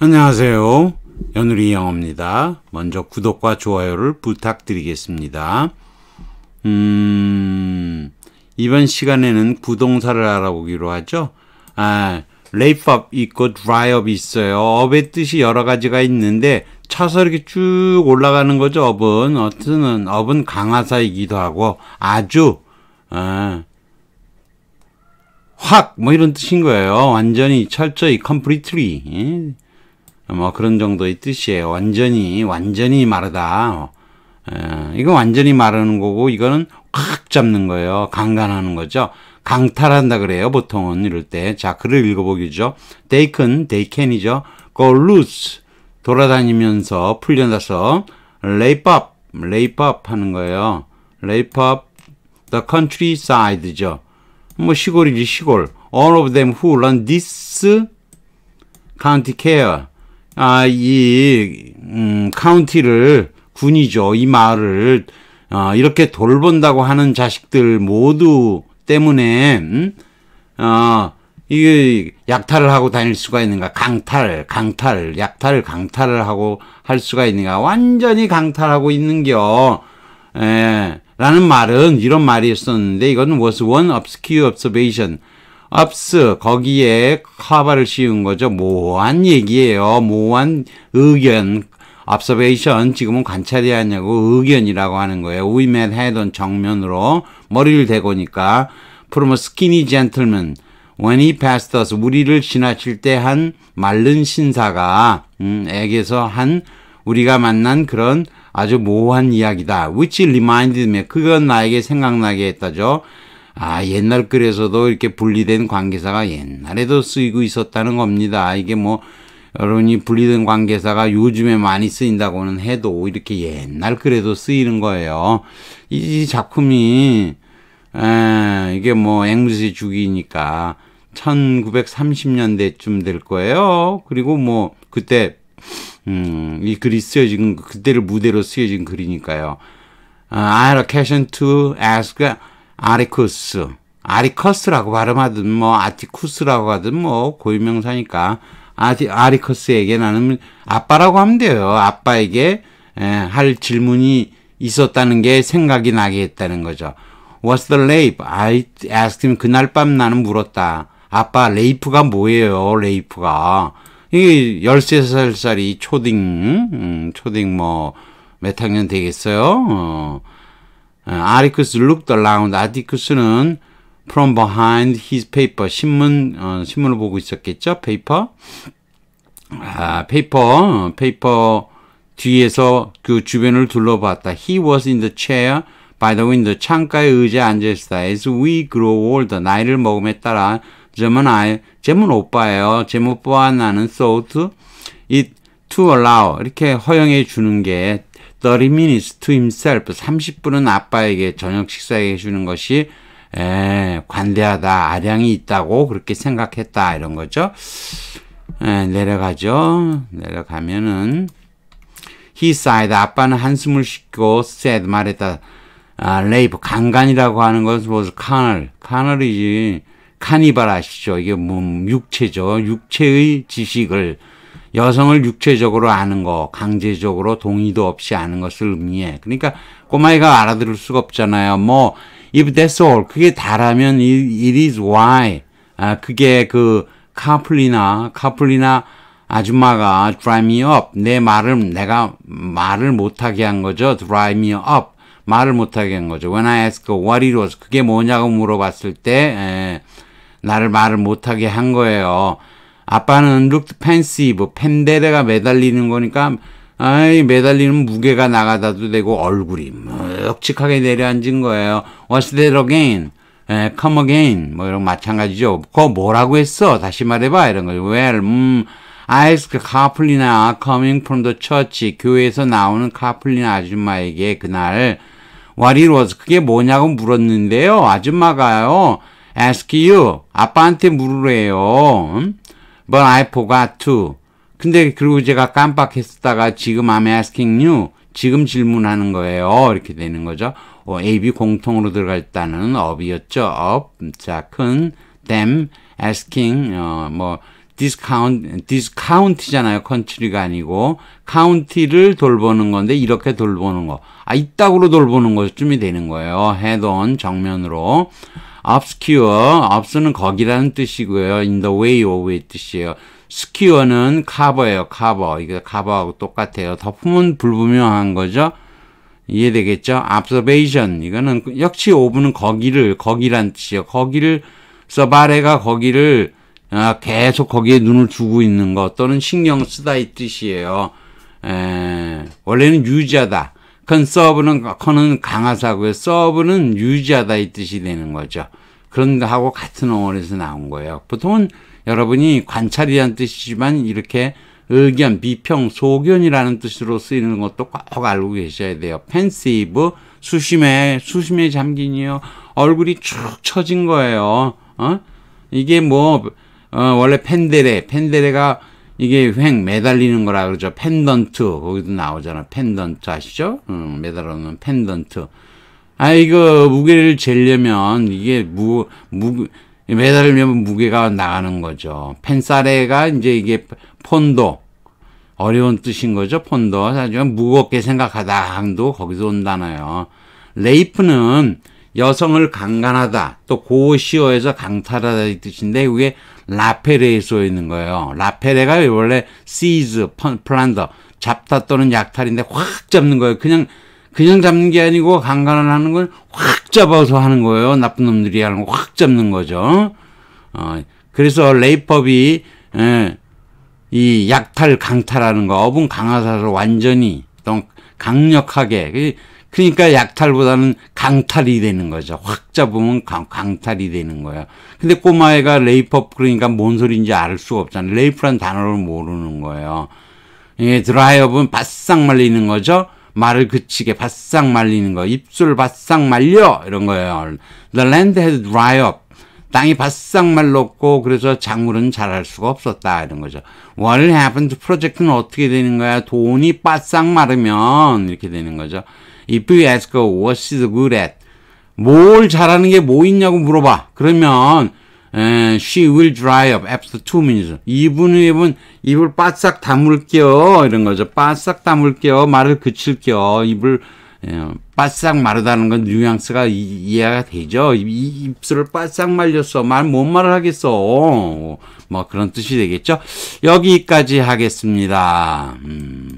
안녕하세요. 연우리 영어입니다. 먼저 구독과 좋아요를 부탁드리겠습니다. 음, 이번 시간에는 부동사를 알아보기로 하죠. 아, 레이프업 있고 드라이업이 있어요. 업의 뜻이 여러 가지가 있는데 차서 이렇게 쭉 올라가는 거죠. 업은 어쨌든 업은 강화사이기도 하고 아주 아, 어, 확뭐 이런 뜻인 거예요. 완전히 철저히 컴플리트리 뭐 그런 정도의 뜻이에요. 완전히 완전히 마르다. 어, 이건 완전히 마르는 거고 이거는 확 잡는 거예요. 강간하는 거죠. 강탈한다 그래요. 보통은 이럴 때. 자, 글을 읽어보기죠. They can, they can이죠. Go loose. 돌아다니면서 풀려나서 rape up, rape p 하는 거예요. rape up the countryside죠. 뭐 시골이지 시골. All of them who run this county care. 아, 이, 음, 카운티를, 군이죠. 이 마을을, 어, 이렇게 돌본다고 하는 자식들 모두 때문에, 음? 어, 이게 약탈을 하고 다닐 수가 있는가? 강탈, 강탈, 약탈, 강탈을 하고 할 수가 있는가? 완전히 강탈하고 있는겨. 에, 예, 라는 말은 이런 말이 었었는데 이건 was one obscure observation. 압스 거기에 카바를 씌운 거죠. 모호한 얘기예요. 모호한 의견. observation 지금은 관찰이 하냐고 의견이라고 하는 거예요. We met head on 정면으로 머리를 대고니까 from a skinny gentleman when he passed us 우리를 지나칠 때한 마른 신사가 음, 에게서 한 우리가 만난 그런 아주 모호한 이야기다. which reminded me 그건 나에게 생각나게 했다죠. 아 옛날 글에서도 이렇게 분리된 관계사가 옛날에도 쓰이고 있었다는 겁니다. 이게 뭐 여러분이 분리된 관계사가 요즘에 많이 쓰인다고는 해도 이렇게 옛날 글에도 쓰이는 거예요. 이, 작품이 에, 이게 뭐 앵무새 주기니까 1930년대쯤 될 거예요. 그리고 뭐 그때 음, 이 글이 쓰여진 그때를 무대로 쓰여진 글이니까요. 아, I had occasion to ask 아리쿠스, 아리커스라고 발음하든 뭐 아티쿠스라고 하든 뭐 고유명사니까 아디, 아리커스에게 나는 아빠라고 하면 돼요. 아빠에게 에, 예, 할 질문이 있었다는 게 생각이 나게 했다는 거죠. What's the rape? I asked him. 그날 밤 나는 물었다. 아빠, 레이프가 뭐예요? 레이프가. 이게 13살짜리 초딩, 음, 초딩 뭐, 몇 학년 되겠어요? 어. 아리쿠스 어, looked around. 아디쿠스는 from behind his paper. 신문, 어, 신문을 보고 있었겠죠? 페이퍼. 아, 페이퍼, 페이퍼 뒤에서 그 주변을 둘러봤다. He was in the chair by the window. 창가에 의자에 앉아있다. As we grow older. 나이를 먹음에 따라 점은 아예, 점은 오빠예요. 점 오빠와 나는 thought it to allow. 이렇게 허용해 주는 게30 minutes to himself. 30분은 아빠에게 저녁 식사해 주는 것이 에, 관대하다, 아량이 있다고 그렇게 생각했다 이런 거죠. 에, 내려가죠. 내려가면은 he sighed. 아빠는 한숨을 쉬고 said 말했다. 아, 레이브 강간이라고 하는 것은 무슨 카널, 카널이지. 카니발 아시죠? 이게 뭐 육체죠. 육체의 지식을 여성을 육체적으로 아는 거, 강제적으로 동의도 없이 아는 것을 의미해. 그러니까 꼬마이가 알아들을 수가 없잖아요. 뭐 if that's all 그게 다라면 it, it is why 아 그게 그 카플리나 카플리나 아줌마가 drive me up 내 말을 내가 말을 못하게 한 거죠. drive me up 말을 못하게 한 거죠. When I ask what it was 그게 뭐냐고 물어봤을 때 에, 예, 나를 말을 못하게 한 거예요. 아빠는 looked pensive. 뭐 데레가 매달리는 거니까 아이 매달리는 무게가 나가다도 되고 얼굴이 묵직하게 내려앉은 거예요. What's that again? 에, come again. 뭐 이런 마찬가지죠. 그거 뭐라고 했어? 다시 말해봐. 이런 거죠. Well, 음, I asked 그 카플리나 coming from the church. 교회에서 나오는 카플리나 아줌마에게 그날 what it was. 그게 뭐냐고 물었는데요. 아줌마가요. ask you. 아빠한테 물으래요. 음? but I forgot to. 근데 그리고 제가 깜빡했다가 었 지금 I'm asking you. 지금 질문하는 거예요. 이렇게 되는 거죠. 어, AB 공통으로 들어갈때는 업이었죠. 업. 자, 큰 them asking 어, 뭐 디스카운트 디스카운트잖아요. 컨트리가 아니고 카운티를 돌보는 건데 이렇게 돌보는 거. 아, 이따구로 돌보는 것쯤이 되는 거예요. 헤드온 정면으로. obscure, obs는 거기라는 뜻이고요. in the way of의 뜻이에요. 스키어는 카버예요. 카버. 이게 카버하고 똑같아요. 덮음은 불분명한 거죠. 이해되겠죠? observation. 이거는 역시 오브는 거기를 거기란 뜻이에요. 거기를 서바레가 거기를 아, 계속 거기에 눈을 주고 있는 것 또는 신경 쓰다 이 뜻이에요. 에, 원래는 유지다 그건 서브는 커는 강하사고요. 서브는 유지하다 이 뜻이 되는 거죠. 그런 거하고 같은 어원에서 나온 거예요. 보통은 여러분이 관찰이란 뜻이지만 이렇게 의견, 비평, 소견이라는 뜻으로 쓰이는 것도 꼭 알고 계셔야 돼요. 펜시브, 수심에, 수심에 잠긴이요. 얼굴이 쭉 처진 거예요. 어? 이게 뭐, 어, 원래 펜데레, 펜데레가 이게 휑 매달리는 거라 그러죠. 펜던트 거기도 나오잖아. 펜던트 아시죠? 음, 매달아놓는 펜던트. 아 이거 무게를 재려면 이게 무 무 매달면 무게가 나가는 거죠. 펜사레가 이제 이게 폰도 어려운 뜻인 거죠. 폰도 사실 무겁게 생각하다도 거기서 온다나요. 레이프는 여성을 강간하다 또 고시어에서 강탈하다 이 뜻인데 이게 라페레에 쏘여 있는 거예요. 라페레가 원래 시즈, 플란더, 잡다 또는 약탈인데 확 잡는 거예요. 그냥 그냥 잡는 게 아니고 강간을 하는 걸 확 잡아서 하는 거예요. 나쁜 놈들이 하는 거확 잡는 거죠. 어, 그래서 레이퍼비 에, 예, 이 약탈 강탈하는 거, 어분 강화사를 완전히 또 강력하게 그러니까 약탈보다는 강탈이 되는 거죠. 확 잡으면 강, 강탈이 되는 거예요 근데 꼬마애가 레이퍼 그러니까 뭔 소리인지 알 수가 없잖아요. 레이프란 단어를 모르는 거예요. 예, 드라이업은 바싹 말리는 거죠. 말을 그치게 바싹 말리는 거. 입술 바싹 말려 이런 거예요. The land had dry up. 땅이 바싹 말랐고 그래서 작물은 자랄 수가 없었다 이런 거죠. What happened? 프로젝트는 어떻게 되는 거야? 돈이 바싹 마르면 이렇게 되는 거죠. If you ask what she's good at, 뭘 잘하는 게 뭐 있냐고 물어봐. 그러면 에, she will dry up after two minutes. 2분 후에는 입을 바싹 다물게요. 이런 거죠. 바싹 다물게요. 말을 그칠게요. 입을 에, 바싹 마르다는 건 뉘앙스가 이, 해가 되죠. 이, 입술을 바싹 말렸어. 말 못 말을 하겠어. 뭐 그런 뜻이 되겠죠. 여기까지 하겠습니다. 음.